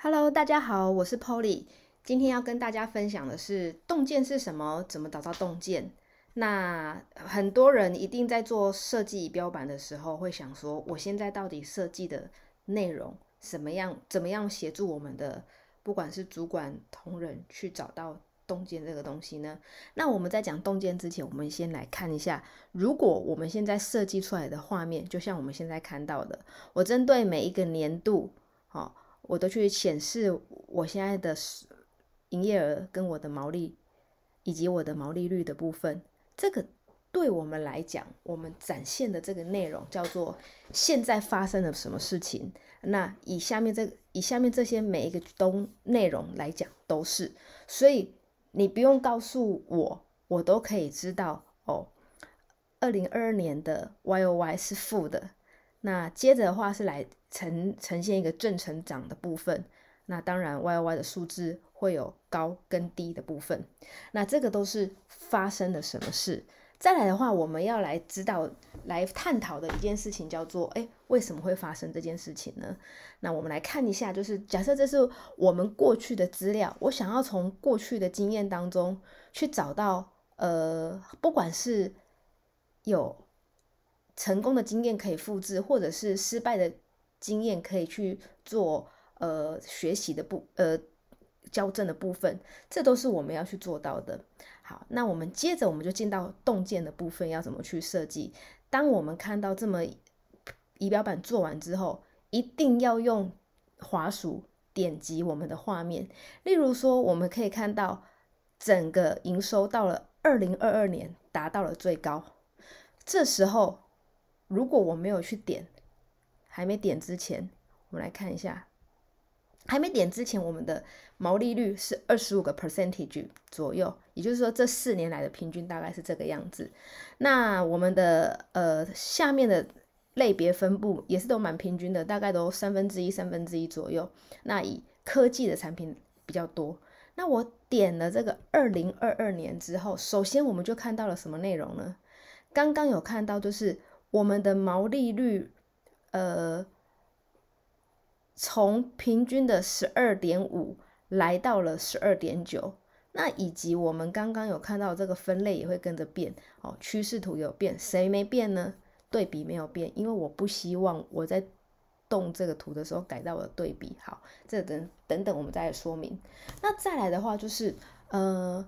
Hello，大家好，我是 Polly。今天要跟大家分享的是洞见是什么，怎么找到洞见？那很多人一定在做设计标版的时候会想说，我现在到底设计的内容什么样？怎么样协助我们的不管是主管同仁去找到洞见这个东西呢？那我们在讲洞见之前，我们先来看一下，如果我们现在设计出来的画面，就像我们现在看到的，我针对每一个年度，好。我都去显示我现在的营业额跟我的毛利以及我的毛利率的部分。这个对我们来讲，我们展现的这个内容叫做现在发生了什么事情。那以下面这以下面这些每一个东内容来讲都是，所以你不用告诉我，我都可以知道哦。二零二二年的 YOY 是负的。那接着的话是来呈呈现一个正成长的部分，那当然 Y Y 的数字会有高跟低的部分，那这个都是发生了什么事？再来的话，我们要来知道来探讨的一件事情叫做，哎，为什么会发生这件事情呢？那我们来看一下，就是假设这是我们过去的资料，我想要从过去的经验当中去找到，呃，不管是有。成功的经验可以复制，或者是失败的经验可以去做呃学习的部呃校正的部分，这都是我们要去做到的。好，那我们接着我们就进到洞见的部分，要怎么去设计？当我们看到这么仪表板做完之后，一定要用滑鼠点击我们的画面。例如说，我们可以看到整个营收到了二零二二年达到了最高，这时候。如果我没有去点，还没点之前，我们来看一下，还没点之前，我们的毛利率是二十五个 percentage 左右，也就是说，这四年来的平均大概是这个样子。那我们的呃下面的类别分布也是都蛮平均的，大概都三分之一、三分之一左右。那以科技的产品比较多。那我点了这个二零二二年之后，首先我们就看到了什么内容呢？刚刚有看到就是。我们的毛利率，呃，从平均的十二点五来到了十二点九，那以及我们刚刚有看到这个分类也会跟着变哦，趋势图有变，谁没变呢？对比没有变，因为我不希望我在动这个图的时候改到我的对比。好，这等等等，我们再来说明。那再来的话就是，呃，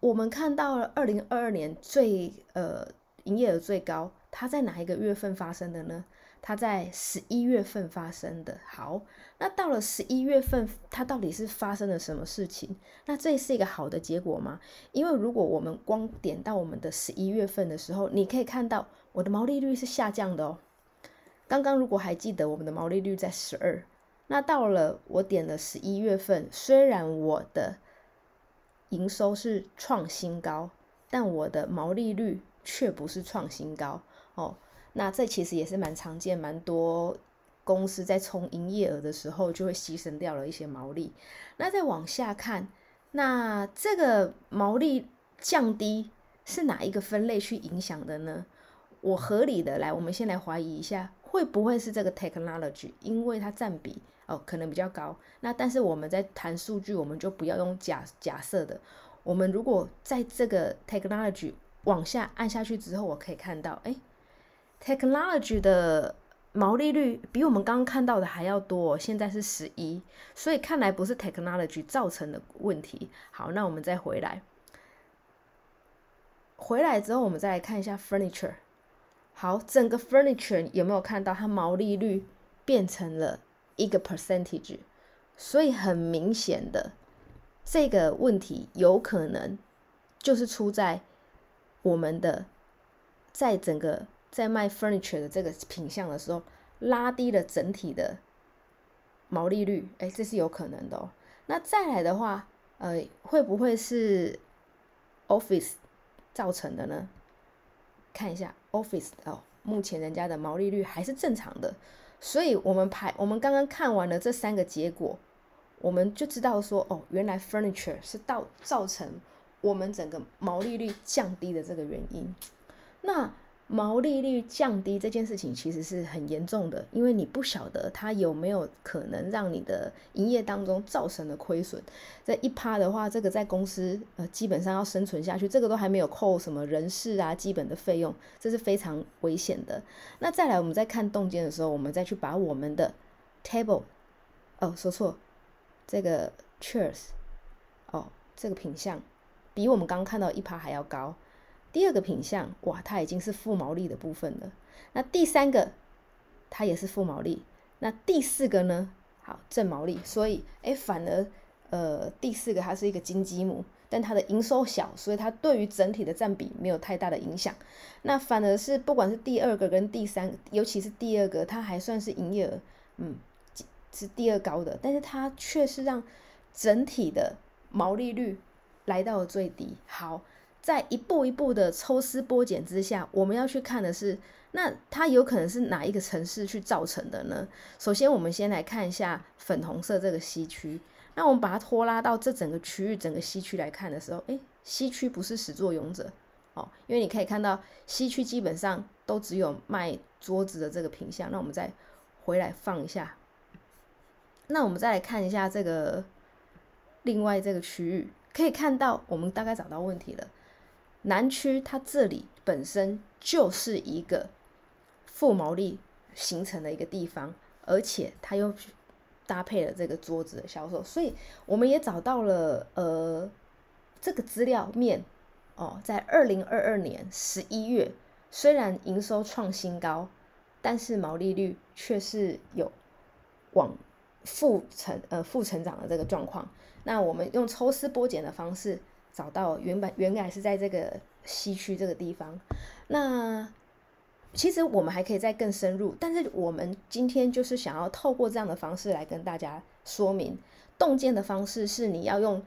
我们看到了二零二二年最呃营业额最高。它在哪一个月份发生的呢？它在十一月份发生的。好，那到了十一月份，它到底是发生了什么事情？那这是一个好的结果吗？因为如果我们光点到我们的十一月份的时候，你可以看到我的毛利率是下降的哦。刚刚如果还记得，我们的毛利率在十二，那到了我点了十一月份，虽然我的营收是创新高，但我的毛利率却不是创新高。哦，那这其实也是蛮常见，蛮多公司在冲营业额的时候就会牺牲掉了一些毛利。那再往下看，那这个毛利降低是哪一个分类去影响的呢？我合理的来，我们先来怀疑一下，会不会是这个 technology，因为它占比哦可能比较高。那但是我们在谈数据，我们就不要用假假设的。我们如果在这个 technology 往下按下去之后，我可以看到，哎。Technology 的毛利率比我们刚刚看到的还要多，现在是十一，所以看来不是 Technology 造成的问题。好，那我们再回来，回来之后我们再来看一下 Furniture。好，整个 Furniture 有没有看到它毛利率变成了一个 percentage？所以很明显的，这个问题有可能就是出在我们的在整个。在卖 furniture 的这个品相的时候，拉低了整体的毛利率，哎，这是有可能的。哦。那再来的话，呃，会不会是 office 造成的呢？看一下 office 哦，目前人家的毛利率还是正常的，所以我们排，我们刚刚看完了这三个结果，我们就知道说，哦，原来 furniture 是到造成我们整个毛利率降低的这个原因，那。毛利率降低这件事情其实是很严重的，因为你不晓得它有没有可能让你的营业当中造成的亏损，这一趴的话，这个在公司呃基本上要生存下去，这个都还没有扣什么人事啊基本的费用，这是非常危险的。那再来，我们在看洞见的时候，我们再去把我们的 table，哦，说错，这个 c h e e r s 哦，这个品相比我们刚看到一趴还要高。第二个品项，哇，它已经是负毛利的部分了。那第三个，它也是负毛利。那第四个呢？好，正毛利。所以，哎，反而，呃，第四个它是一个金鸡母，但它的营收小，所以它对于整体的占比没有太大的影响。那反而是不管是第二个跟第三，尤其是第二个，它还算是营业额，嗯，是第二高的，但是它却是让整体的毛利率来到了最低。好。在一步一步的抽丝剥茧之下，我们要去看的是，那它有可能是哪一个城市去造成的呢？首先，我们先来看一下粉红色这个西区。那我们把它拖拉到这整个区域、整个西区来看的时候，哎，西区不是始作俑者哦，因为你可以看到西区基本上都只有卖桌子的这个品相。那我们再回来放一下，那我们再来看一下这个另外这个区域，可以看到我们大概找到问题了。南区它这里本身就是一个负毛利形成的一个地方，而且它又搭配了这个桌子的销售，所以我们也找到了呃这个资料面哦，在二零二二年十一月，虽然营收创新高，但是毛利率却是有往负成呃负成长的这个状况。那我们用抽丝剥茧的方式。找到原本原来是在这个西区这个地方，那其实我们还可以再更深入，但是我们今天就是想要透过这样的方式来跟大家说明，洞见的方式是你要用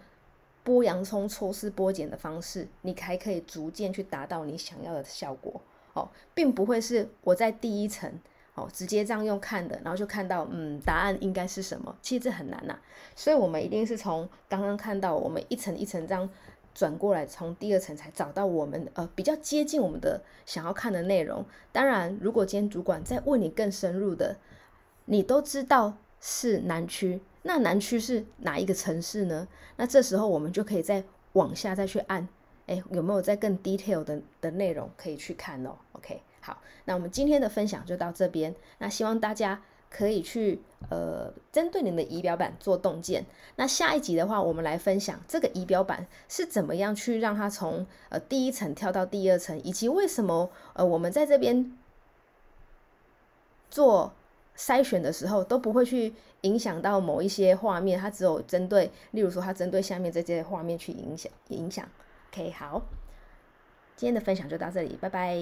剥洋葱、抽丝剥茧的方式，你才可以逐渐去达到你想要的效果哦，并不会是我在第一层哦直接这样用看的，然后就看到嗯答案应该是什么，其实这很难呐，所以我们一定是从刚刚看到我们一层一层这样。转过来，从第二层才找到我们呃比较接近我们的想要看的内容。当然，如果今天主管在问你更深入的，你都知道是南区，那南区是哪一个城市呢？那这时候我们就可以再往下再去按，哎，有没有再更 detail 的的内容可以去看哦？OK，好，那我们今天的分享就到这边，那希望大家。可以去呃，针对你的仪表板做动件。那下一集的话，我们来分享这个仪表板是怎么样去让它从呃第一层跳到第二层，以及为什么呃我们在这边做筛选的时候都不会去影响到某一些画面，它只有针对，例如说它针对下面这些画面去影响影响。OK，好，今天的分享就到这里，拜拜。